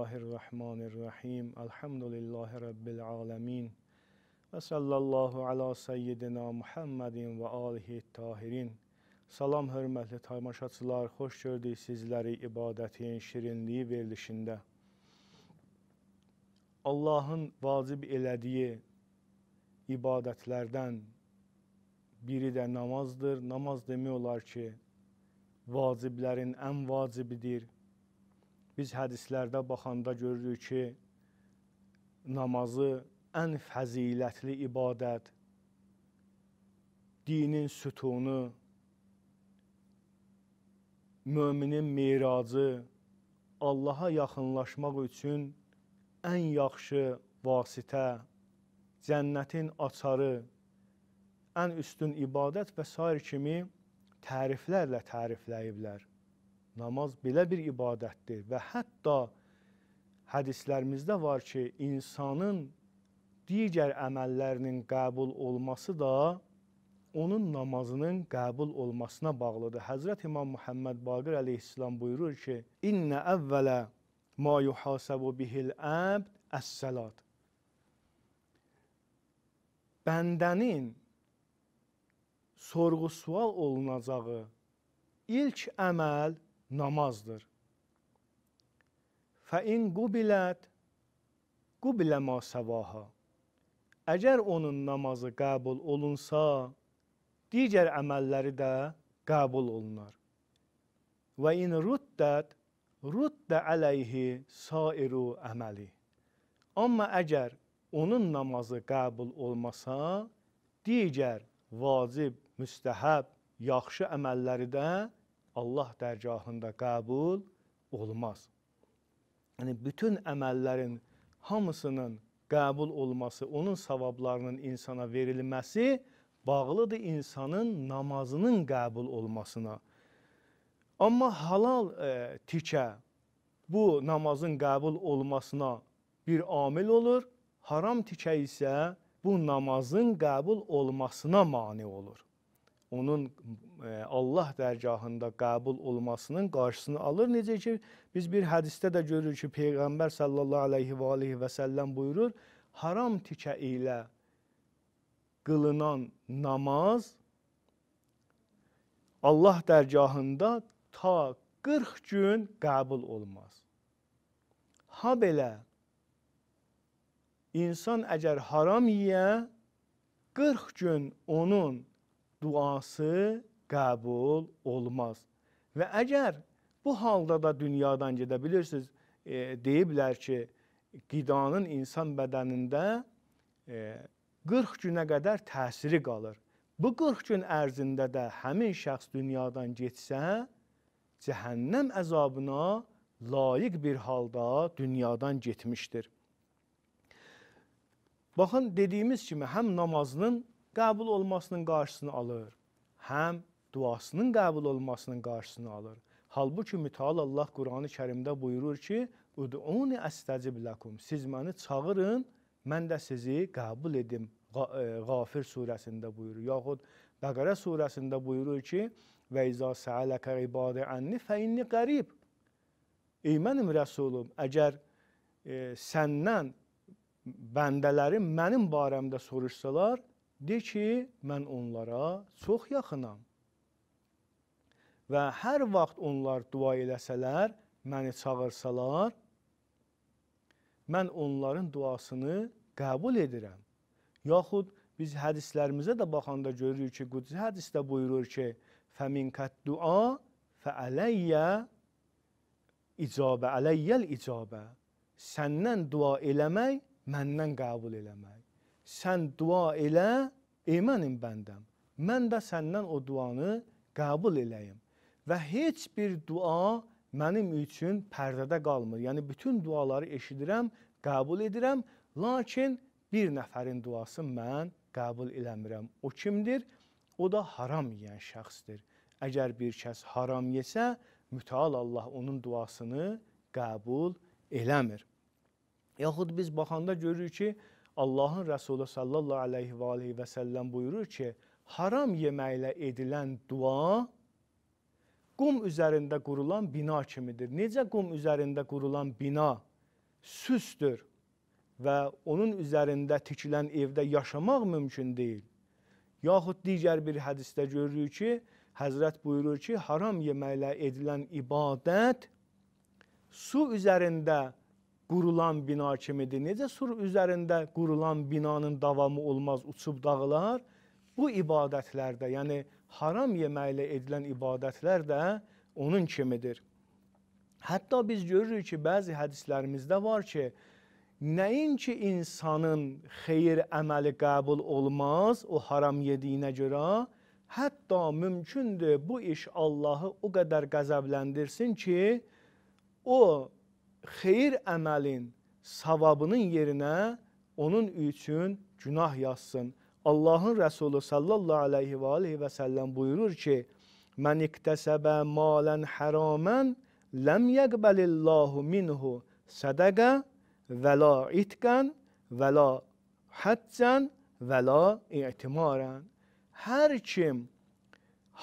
Bismillahirrahmanirrahim. Elhamdülillahi Rabbil alemin. Ve sallallahu ala seyyidina Muhammedin ve alihi tahirin. Salam hörmətli tamaşaçılar, xoş gördük sizləri ibadətin şirinliyi verilişində. Allahın vacib elədiyi ibadətlərdən biri də namazdır. Namaz demək olar ki, vaciblərin ən vacibidir Biz hədislərdə baxanda görürük ki, namazı ən fəzilətli ibadət, dinin sütunu, möminin miracı, Allaha yaxınlaşmaq üçün ən yaxşı vasitə, cənnətin açarı, ən üstün ibadət və s. kimi təriflərlə tərifləyiblər. Namaz belə bir ibadətdir və hətta hədislərimizdə var ki, insanın digər əməllərinin qəbul olması da onun namazının qəbul olmasına bağlıdır. Həzrət İmam Muhammed Baqir əleyhissalam buyurur ki: "İnne əvvələ ma yuhasabu bihil abd əs-salat." Bəndənin sorğu-sual olunacağı ilk əməl namazdır. Fə in qubilət qubilə ma səvaha. Əgər onun namazı qəbul olunsa, digər əməlləri də qəbul olunar. Və in ruddət ruddə əleyhi sairu əməli. Amma əgər onun namazı qəbul olmasa, digər vacib, müstəhəb, yaxşı əməlləri də qəbul Allah dərgahında qəbul olmaz. Yəni bütün əməllərin hamısının qəbul olması, onun savablarının insana verilməsi bağlıdır insanın namazının qəbul olmasına. Amma halal e, tikə bu namazın qəbul olmasına bir amil olur. Haram tikə isə bu namazın qəbul olmasına mane olur onun e, Allah dərgahında qəbul olmasının qarşısını alır. Necə ki biz bir hədisdə də görürük ki, peyğəmbər sallallahu alayhi və alihi və səlləm buyurur, haram tikə ilə qılınan namaz Allah dərgahında ta 40 gün qəbul olmaz. Ha belə insan əgər haram yeyə 40 gün onun duası qəbul olmaz. Və əgər bu halda da dünyadan gedə bilirsiniz, e, deyiblər ki, qidanın insan bədənində e, 40 günə qədər təsiri qalır. Bu 40 gün ərzində də həmin şəxs dünyadan getsə, cəhənnəm əzabına layiq bir halda dünyadan getmişdir. Baxın, dediyimiz kimi həm namazının qəbul olmasının qarşısını alır, həm duasının qəbul olmasının qarşısını alır. Halbuki mütəal Allah Qurani-Kərimdə buyurur ki: "Ud'uni astecib lakum." Siz məni çağırın, mən də sizi qəbul edim. Qafir e, surəsində buyurur. Yaxud Bəqərə surəsində buyurur ki: "Və izə sa'alaka ibadi anni fa inni qarib." Ey mənim rəsulum, əgər e, səndən bəndələrim mənim barəmdə soruşsalar, De ki, mən onlara çox yaxınam. Və hər vaxt onlar dua eləsələr, məni çağırsalar, mən onların duasını qəbul edirəm. Yaxud biz hədislərimizə də baxanda görürük ki, Qudsi hədisdə buyurur ki, fəminkət dua fəələyyə icabə, ələyyəl icabə. Səndən dua eləmək, məndən qəbul eləmək sən dua elə, ey mənim bəndəm, mən də səndən o duanı qəbul eləyim. Və heç bir dua mənim üçün pərdədə qalmır. Yəni bütün duaları eşidirəm, qəbul edirəm, lakin bir nəfərin duası mən qəbul eləmirəm. O kimdir? O da haram yeyən şəxsdir. Əgər bir kəs haram yesə, mütəal Allah onun duasını qəbul eləmir. Yaxud biz baxanda görürük ki, Allahın Rəsulü sallallahu əleyhi və alihi və səlləm buyurur ki, haram yeməklə edilən dua qum üzərində qurulan bina kimidir. Necə qum üzərində qurulan bina süstdür və onun üzərində tikilən evdə yaşamaq mümkün deyil. Yaxud digər bir hədisdə görürük ki, Həzrət buyurur ki, haram yeməklə edilən ibadət su üzərində qurulan bina kimidir. Necə sur üzərində qurulan binanın davamı olmaz, uçub dağılar. Bu ibadətlər də, yəni haram yeməklə edilən ibadətlər də onun kimidir. Hətta biz görürük ki, bəzi hədislərimizdə var ki, nəinki insanın xeyir əməli qəbul olmaz o haram yediyinə görə, hətta mümkündür bu iş Allahı o qədər qəzəbləndirsin ki, o xeyir əməlin savabının yerinə onun üçün günah yazsın. Allahın Rəsulü sallallahu aleyhi və aleyhi və səlləm buyurur ki, Mən iqtəsəbə malən həramən ləm yəqbəlillahu minhu sədəqə və la itqən və la həccən və la itimarən. Hər kim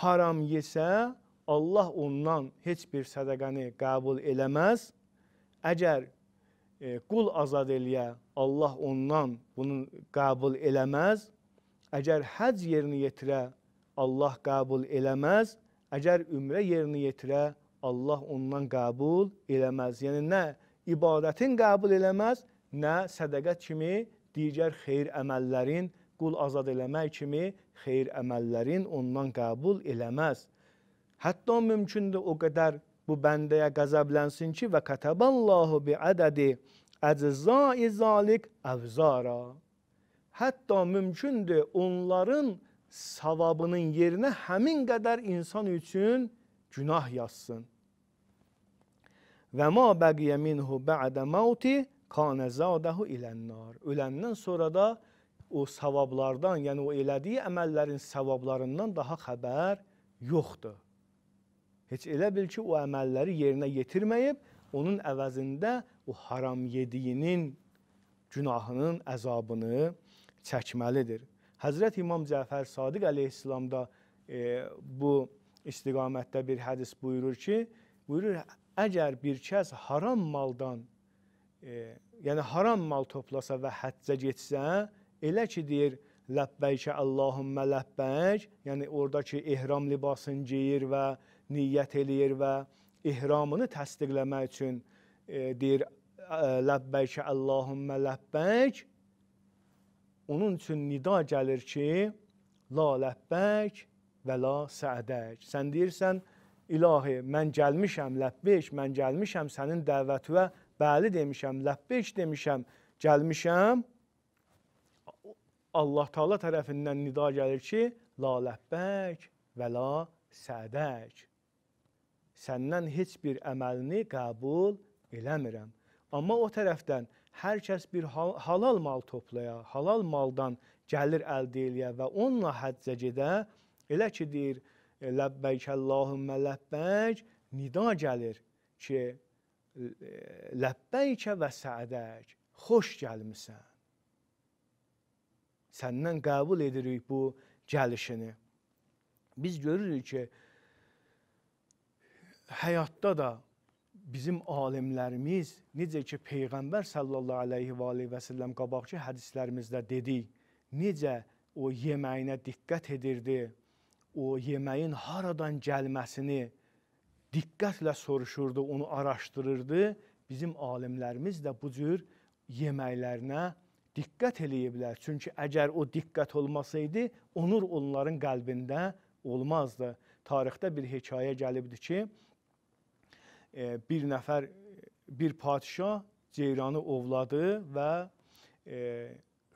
haram yesə, Allah ondan heç bir sədəqəni qəbul eləməz əgər e, qul azad eləyə, Allah ondan bunu qəbul eləməz. Əgər həc yerini yetirə, Allah qəbul eləməz. Əgər ümrə yerini yetirə, Allah ondan qəbul eləməz. Yəni nə ibadətin qəbul eləməz, nə sədaqə kimi digər xeyir əməllərin qul azad eləmək kimi xeyir əməllərin ondan qəbul eləməz. Hətta mümkündür o qədər bu bəndəyə qəzəblənsin ki və kataballahu bi ədədi əczai zalik əvzara. Hətta mümkündür onların savabının yerinə həmin qədər insan üçün günah yazsın. Və ma bəqiyə minhu bə'də məuti kanə zədəhu ilənnar. Öləndən sonra da o savablardan, yəni o elədiyi əməllərin savablarından daha xəbər yoxdur. Heç elə bil ki, o əməlləri yerinə yetirməyib, onun əvəzində o haram yediyinin günahının əzabını çəkməlidir. Həzrət İmam Cəfər Sadiq əleyhissalam da e, bu istiqamətdə bir hədis buyurur ki, buyurur, əgər bir kəs haram maldan, e, yəni haram mal toplasa və həccə getsə, elə ki, deyir, ləbbəykə Allahummə ləbbəyk, yəni oradakı ehram libasını geyir və niyyət eləyir və ihramını təsdiqləmək üçün e, deyir e, ləbbək Allahumma ləbbək onun üçün nida gəlir ki la ləbbək və la sədək sən deyirsən ilahi mən gəlmişəm ləbbək mən gəlmişəm sənin dəvətinə bəli demişəm ləbbək demişəm gəlmişəm Allah Taala tərəfindən nida gəlir ki la ləbbək və la sədək səndən heç bir əməlini qəbul eləmirəm. Amma o tərəfdən hər kəs bir halal mal toplaya, halal maldan gəlir əldə eləyə və onunla həccə gedə, elə ki deyir, e, ləbbəyk Allahümmə ləbbəyk nida gəlir ki, e, ləbbəykə və səədək, xoş gəlmisən. Səndən qəbul edirik bu gəlişini. Biz görürük ki, həyatda da bizim alimlərimiz necə ki peyğəmbər sallallahu alayhi və alihi və sallam qabaqcı hədislərimizdə dedik, necə o yeməyinə diqqət edirdi, o yeməyin haradan gəlməsini diqqətlə soruşurdu, onu araşdırırdı. Bizim alimlərimiz də bu cür yeməklərinə diqqət eləyiblər. Çünki əgər o diqqət olmasaydı, onur onların qəlbində olmazdı. Tarixdə bir hekayə gəlibdi ki, E, bir nəfər, bir padişah Ceyranı ovladı və e,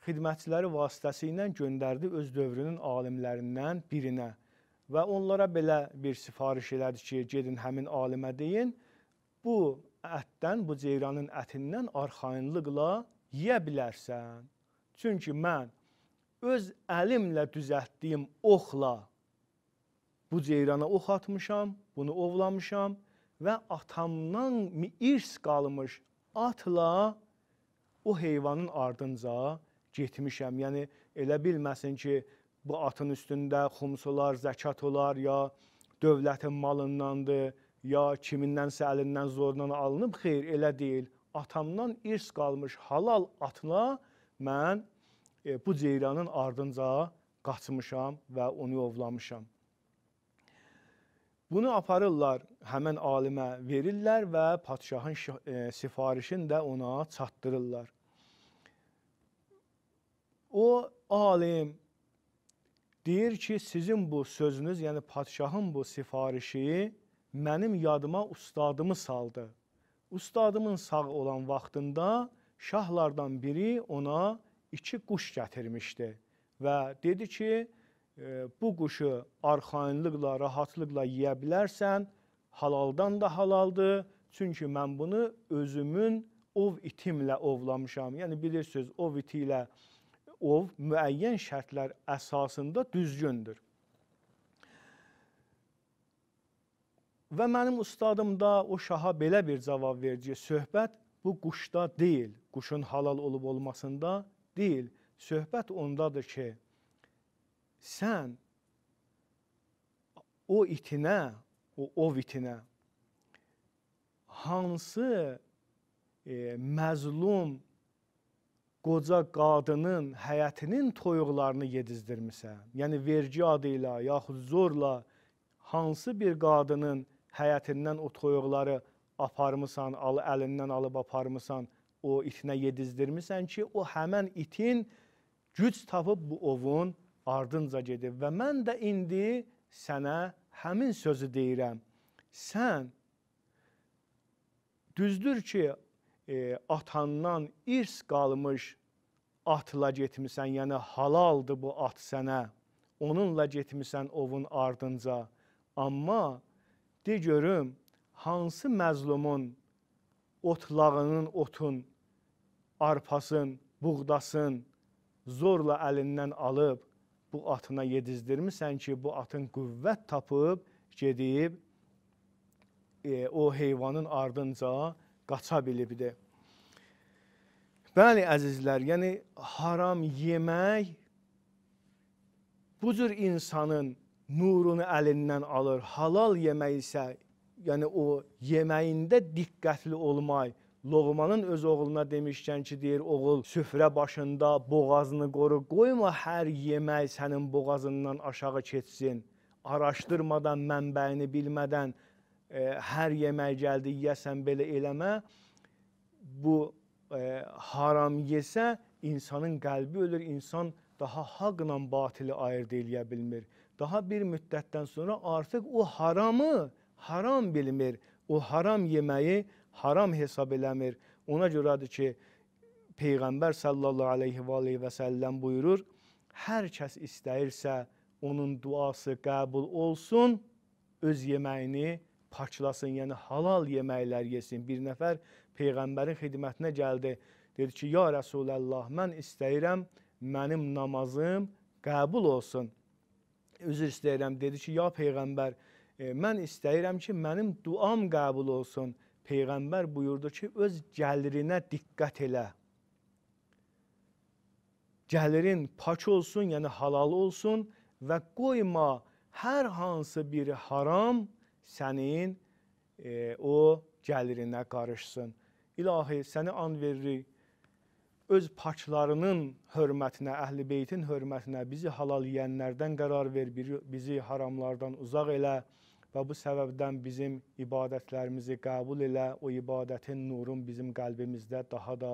xidmətçiləri vasitəsilə göndərdi öz dövrünün alimlərindən birinə və onlara belə bir sifariş elədi ki, gedin həmin alimə deyin, bu ətdən, bu ceyranın ətindən arxayınlıqla yeyə bilərsən. Çünki mən öz əlimlə düzəltdiyim oxla bu ceyrana ox atmışam, bunu ovlamışam və atamdan irs qalmış atla o heyvanın ardınca getmişəm. Yəni elə bilməsin ki, bu atın üstündə xumsular, zəkat olar ya dövlətin malındandır, ya kimindən əlindən zorla alınıb. Xeyr, elə deyil. Atamdan irs qalmış halal atla mən e, bu ceyranın ardınca qaçmışam və onu ovlamışam. Bunu aparırlar həmən alimə verirlər və padşahın e, sifarişini də ona çatdırırlar. O alim deyir ki, sizin bu sözünüz, yəni padşahın bu sifarişi mənim yadıma ustadımı saldı. Ustadımın sağ olan vaxtında şahlardan biri ona iki quş gətirmişdi və dedi ki, bu quşu arxayınlıqla, rahatlıqla yeyə bilərsən, halaldan da halaldır. Çünki mən bunu özümün ov itimlə ovlamışam. Yəni bilirsiniz, ov iti ilə ov müəyyən şərtlər əsasında düzgündür. Və mənim ustadım da o şaha belə bir cavab verici söhbət bu quşda deyil, quşun halal olub olmasında deyil. Söhbət ondadır ki, sən o itinə, o ov itinə hansı e, məzlum qoca qadının həyətinin toyuqlarını yedizdirmisən, yəni vergi adı ilə yaxud zorla hansı bir qadının həyətindən o toyuqları aparmısan, al əlindən alıb aparmısan, o itinə yedizdirmisən ki, o həmən itin güc tapıb bu ovun ardınca gedib və mən də indi sənə həmin sözü deyirəm. Sən düzdür ki, e, atandan irs qalmış atla getmisən, yəni halaldır bu at sənə. Onunla getmisən ovun ardınca. Amma de görüm, hansı məzlumun otlağının otun, arpasın, buğdasın zorla əlindən alıb bu atına yedizdirmisən ki, bu atın qüvvət tapıb gedib e, o heyvanın ardınca qaça bilibdi. Bəli əzizlər, yəni haram yemək bu cür insanın nurunu əlindən alır. Halal yemək isə, yəni o yeməyində diqqətli olmaq, Loğmanın öz oğluna demişkən ki, deyir, oğul süfrə başında boğazını qoru, qoyma hər yemək sənin boğazından aşağı keçsin. Araşdırmadan, mənbəyini bilmədən e, hər yemək gəldi, yəsən belə eləmə. Bu e, haram yesə insanın qəlbi ölür, insan daha haqla batili ayırd eləyə bilmir. Daha bir müddətdən sonra artıq o haramı haram bilmir. O haram yeməyi haram haram hesab eləmir. Ona görədir ki, Peyğəmbər sallallahu aleyhi və aleyhi və səlləm buyurur, hər kəs istəyirsə onun duası qəbul olsun, öz yeməyini paklasın, yəni halal yeməklər yesin. Bir nəfər Peyğəmbərin xidmətinə gəldi, dedi ki, ya Rəsuləllah, mən istəyirəm, mənim namazım qəbul olsun. Üzr istəyirəm, dedi ki, ya Peyğəmbər, e, mən istəyirəm ki, mənim duam qəbul olsun. Peyğəmbər buyurdu ki, öz gəlirinə diqqət elə. Gəlirin pak olsun, yəni halal olsun və qoyma hər hansı bir haram sənin e, o gəlirinə qarışsın. İlahi, səni an veririk öz paçlarının hörmətinə, əhl-i beytin hörmətinə bizi halal yeyənlərdən qərar ver, bizi haramlardan uzaq elə və bu səbəbdən bizim ibadətlərimizi qəbul elə, o ibadətin nurun bizim qəlbimizdə daha da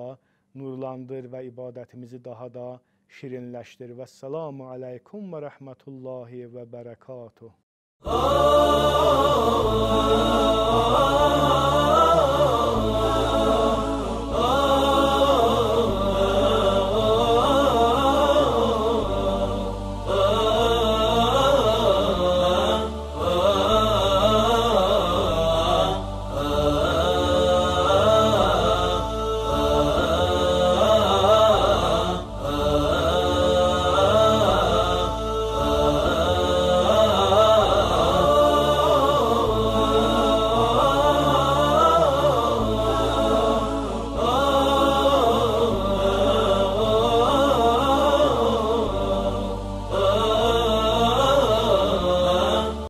nurlandır və ibadətimizi daha da şirinləşdir. Vəssalamu aleykum və rəhmətullahi və bərəkatuh. Allah